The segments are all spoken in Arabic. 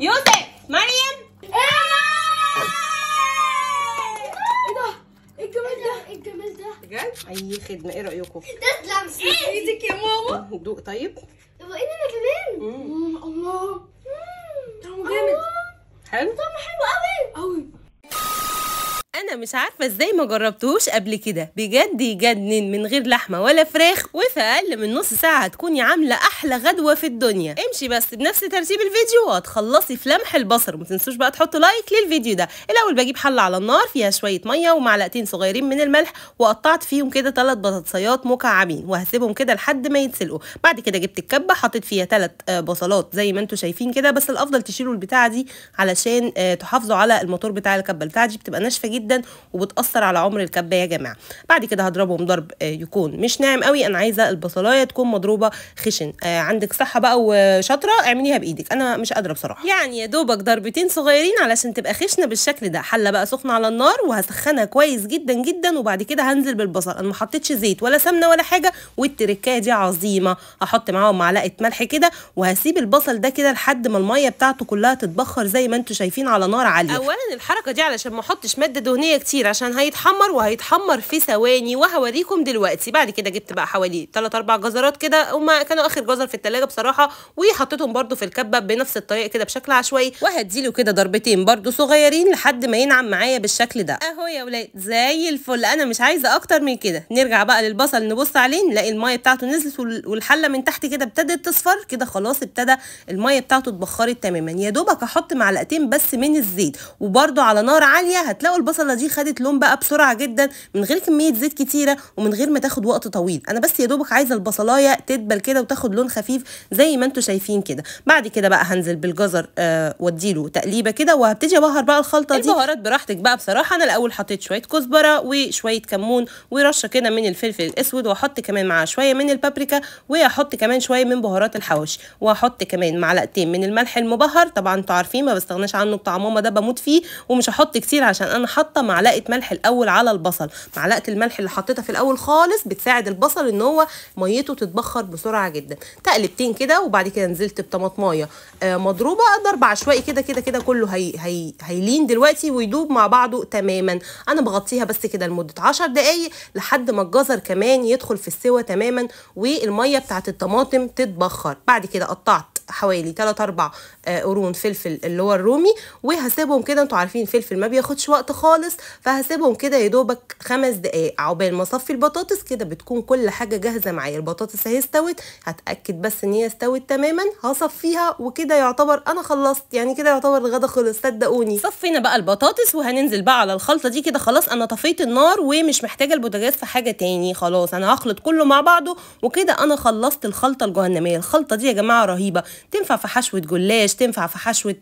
يوسف مريم ايه ده الجمال ده الجمال ده بجد اي خدمه ايه رايكم ده ايدك يا ماما دوق طيب طب ايه ده إيه، كمان إيه، إيه، الله طعمه جامد حلو طعمه حلو انا مش عارفه ازاي ما جربتوش قبل كده بجد يجنن من غير لحمه ولا فراخ وفي اقل من نص ساعه هتكوني عامله احلى غدوه في الدنيا امشي بس بنفس ترتيب الفيديو وهتخلصي في لمح البصر ما تنسوش بقى تحطوا لايك للفيديو ده الاول بجيب حله على النار فيها شويه ميه ومعلقتين صغيرين من الملح وقطعت فيهم كده ثلاث بطاطسيات مكعبين وهسيبهم كده لحد ما يتسلقوا بعد كده جبت الكبه حطيت فيها ثلاث آه، بصلات زي ما انتم شايفين كده بس الافضل تشيلوا البتاعه دي علشان آه، تحافظوا على الموتور بتاع الكبه بتاعتي بتبقى ناشفه جدا وبتاثر على عمر الكبه يا جماعه بعد كده هضربهم ضرب آه، يكون مش ناعم قوي انا عايزه البصلايه تكون مضروبه خشن آه، عندك صحه بقى وشاطره اعمليها بايدك انا مش قادره بصراحه يعني يا دوبك ضربتين صغيرين علشان تبقى خشنه بالشكل ده حله بقى سخنه على النار وهسخنها كويس جدا جدا وبعد كده هنزل بالبصل انا ما حطيتش زيت ولا سمنه ولا حاجه والتركايه دي عظيمه هحط معاهم معلقه ملح كده وهسيب البصل ده كده لحد ما الميه بتاعته كلها تتبخر زي ما انتم شايفين على نار عاليه اولا الحركه دي علشان ما احطش ماده دهنيه كتير عشان هيتحمر وهيتحمر في ثواني وهوريكم دلوقتي بعد كده جبت بقى حوالي 3 4 جزرات كده هما كانوا اخر جزر في التلاجة بصراحه وحطيتهم برده في الكبه بنفس الطريقه كده بشكل عشوائي وهديله كده ضربتين برده صغيرين لحد ما ينعم معايا بالشكل ده اهو يا ولاد زي الفل انا مش عايزه اكتر من كده نرجع بقى للبصل نبص عليه نلاقي الميه بتاعته نزلت والحله من تحت كده ابتدت تصفر كده خلاص ابتدى الميه بتاعته اتبخرت تماما يا دوبك احط معلقتين بس من الزيت وبرده على نار عاليه هتلاقوا البصله دي خدت لون بقى بسرعه جدا من غير كميه زيت كتيره ومن غير ما تاخد وقت طويل انا بس يا دوبك عايزه البصلايه تدبل كده وتاخد لون خفيف زي ما انتم شايفين كده بعد كده بقى هنزل بالجزر آه واديله تقليبه كده وهبتدي ابهر بقى الخلطه دي البهارات براحتك بقى بصراحه انا الاول حطيت شويه كزبره وشويه كمون ورشه كده من الفلفل الاسود واحط كمان معاه شويه من البابريكا واحط كمان شويه من بهارات الحواشي واحط كمان معلقتين من الملح المبهر طبعا انتوا عارفين ما بستغناش عنه بتاع ماما ده بموت فيه ومش هحط كتير عشان انا حاطه معلقه ملح الاول على البصل معلقه الملح اللي حطيتها في الاول خالص بتساعد البصل ان هو ميته تتبخر بسرعه جدا تقلبتين كده وبعد كده نزلت بطماطمايه آه مضروبه ضرب عشوائي كده كده كده كله هي هي هيلين دلوقتي ويدوب مع بعضه تماما انا بغطيها بس كده لمده 10 دقائق لحد ما الجزر كمان يدخل في السوى تماما والميه بتاعه الطماطم تتبخر بعد كده قطعت حوالي 3 4 آه، قرون فلفل اللي هو الرومي وهسيبهم كده انتوا عارفين فلفل ما بياخدش وقت خالص فهسيبهم كده يا دوبك خمس دقايق عقبال ما اصفي البطاطس كده بتكون كل حاجه جاهزه معايا البطاطس اهي استوت هتاكد بس ان هي استوت تماما هصفيها وكده يعتبر انا خلصت يعني كده يعتبر الغدا خلص صدقوني صفينا بقى البطاطس وهننزل بقى على الخلطه دي كده خلاص انا طفيت النار ومش محتاجه البوتاجاز في حاجه تاني خلاص انا هخلط كله مع بعضه وكده انا خلصت الخلطه الجهنميه الخلطه دي يا جماعه رهيبه تنفع في حشوه جلاش تنفع في حشوه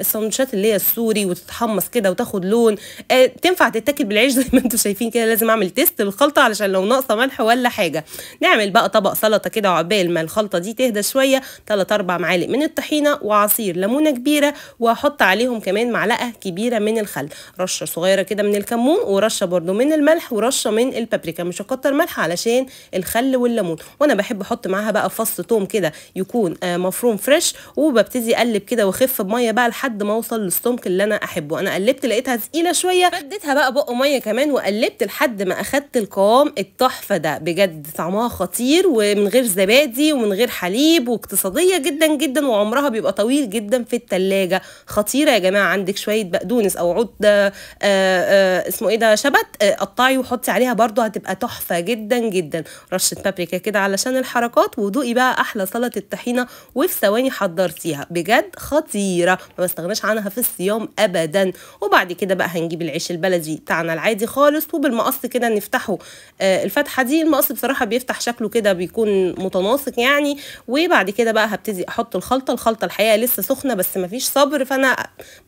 السندوتشات اللي هي السوري وتتحمص كده وتاخد لون آه، تنفع تتاكل بالعيش زي ما انتم شايفين كده لازم اعمل تيست للخلطة علشان لو ناقصه ملح ولا حاجه نعمل بقى طبق سلطه كده عقبال ما الخلطه دي تهدى شويه 3 اربع معالق من الطحينه وعصير ليمونه كبيره واحط عليهم كمان معلقه كبيره من الخل رشه صغيره كده من الكمون ورشه برده من الملح ورشه من البابريكا مش هكتر ملح علشان الخل والليمون وانا بحب احط معاها بقى فص توم كده يكون آه، مفروم فريش وببتدي اقلب كده واخف بميه بقى لحد ما اوصل للسمك اللي انا احبه انا قلبت لقيتها تقيله شويه فديتها بقى بق ميه كمان وقلبت لحد ما اخدت القوام التحفه ده بجد طعمها خطير ومن غير زبادي ومن غير حليب واقتصاديه جدا جدا وعمرها بيبقى طويل جدا في التلاجة خطيره يا جماعه عندك شويه بقدونس او عود آآ آه، آآ آه، آه، اسمه ايه ده شبت قطعي وحطي عليها برده هتبقى تحفه جدا جدا رشه بابريكا كده علشان الحركات ودوقي بقى احلى سلطه الطحينه وفي ثواني حضرتيها بجد خطيره ما بستغناش عنها في الصيام ابدا وبعد كده بقى هنجيب العيش البلدي بتاعنا العادي خالص وبالمقص كده نفتحه آه الفتحه دي المقص بصراحه بيفتح شكله كده بيكون متناسق يعني وبعد كده بقى هبتدي احط الخلطه الخلطه الحقيقه لسه سخنه بس مفيش صبر فانا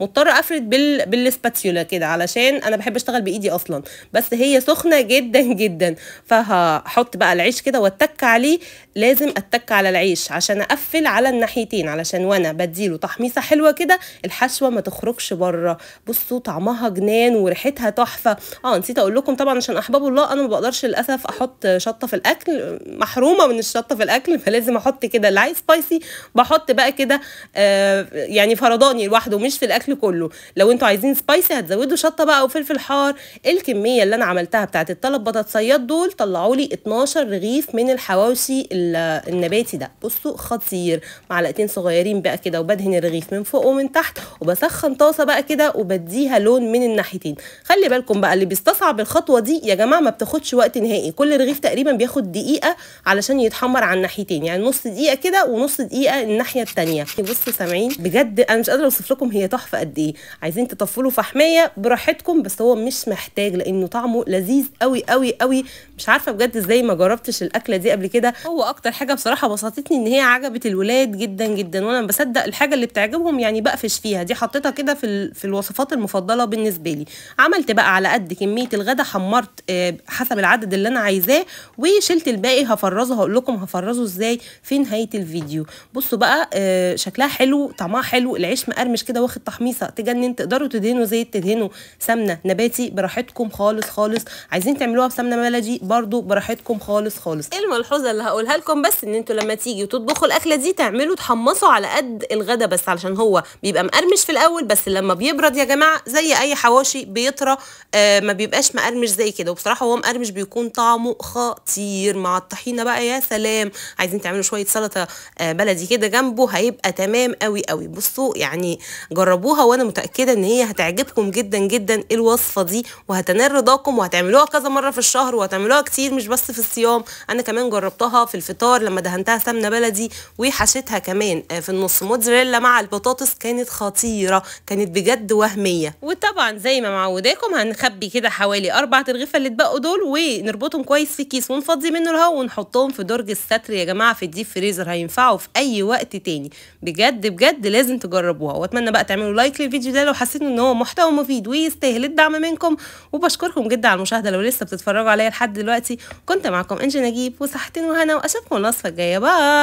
مضطره افرد بال... بالسباتيولا كده علشان انا بحب اشتغل بايدي اصلا بس هي سخنه جدا جدا فهحط بقى العيش كده واتك عليه لازم اتك على العيش عشان اقفل على الناحيه ناحيتين علشان وانا بديله تحميصه حلوه كده الحشوه ما تخرجش بره بصوا طعمها جنان وريحتها تحفه اه نسيت اقول لكم طبعا عشان احباب الله انا ما بقدرش للاسف احط شطه في الاكل محرومه من الشطه في الاكل فلازم احط كده اللي عايز سبايسي بحط بقى كده آه يعني فرداني لوحده مش في الاكل كله لو انتوا عايزين سبايسي هتزودوا شطه بقى وفلفل حار الكميه اللي انا عملتها بتاعت الطلب بطاطسيات دول طلعوا لي 12 رغيف من الحواوشي النباتي ده بصوا خطير مع معلقتين صغيرين بقى كده وبدهن الرغيف من فوق ومن تحت وبسخن طاسه بقى كده وبديها لون من الناحيتين خلي بالكم بقى اللي بيستصعب الخطوه دي يا جماعه ما بتاخدش وقت نهائي كل رغيف تقريبا بياخد دقيقه علشان يتحمر على الناحيتين يعني نص دقيقه كده ونص دقيقه الناحيه الثانيه يعني بصوا سامعين بجد انا مش قادره اوصف لكم هي تحفه قد ايه عايزين تطفلوا فحميه براحتكم بس هو مش محتاج لانه طعمه لذيذ قوي قوي قوي مش عارفه بجد ازاي ما جربتش الاكله دي قبل كده هو اكتر حاجه بصراحه بسطتني ان هي عجبت الولاد جدا جدا جدا وانا بصدق الحاجه اللي بتعجبهم يعني بقفش فيها دي حطيتها كده في ال... في الوصفات المفضله بالنسبه لي عملت بقى على قد كميه الغدا حمرت آه، حسب العدد اللي انا عايزاه وشلت الباقي هفرزه هقول لكم هفرزه ازاي في نهايه الفيديو بصوا بقى آه، شكلها حلو طعمها حلو العيش مقرمش كده واخد تحميصه تجنن تقدروا تدهنوا زيت تدهنوا سمنه نباتي براحتكم خالص خالص عايزين تعملوها بسمنه بلدي برضو براحتكم خالص خالص الملحوظه اللي هقولها لكم بس ان انتوا لما تيجي وتطبخوا الاكله دي تعملوا بتحمصه على قد الغدا بس علشان هو بيبقى مقرمش في الاول بس لما بيبرد يا جماعه زي اي حواشي بيطرى آه ما بيبقاش مقرمش زي كده وبصراحه هو مقرمش بيكون طعمه خطير مع الطحينه بقى يا سلام عايزين تعملوا شويه سلطه آه بلدي كده جنبه هيبقى تمام قوي قوي بصوا يعني جربوها وانا متاكده ان هي هتعجبكم جدا جدا الوصفه دي وهتنال رضاكم وهتعملوها كذا مره في الشهر وهتعملوها كتير مش بس في الصيام انا كمان جربتها في الفطار لما دهنتها سمنه بلدي وحشيتها كمان آه، في النص موتزاريلا مع البطاطس كانت خطيره كانت بجد وهميه وطبعا زي ما معوداكم هنخبي كده حوالي اربع ترغيفه اللي اتبقوا دول ونربطهم كويس في كيس ونفضي منه الهواء ونحطهم في درج الستر يا جماعه في الديب فريزر هينفعوا في اي وقت تاني بجد بجد لازم تجربوها واتمنى بقى تعملوا لايك للفيديو ده لو حسيتوا ان هو محتوى مفيد ويستاهل الدعم منكم وبشكركم جدا على المشاهده لو لسه بتتفرجوا عليا لحد دلوقتي كنت معاكم انجي نجيب وصحتين وهنا واشوفكم الوصفه الجايه باي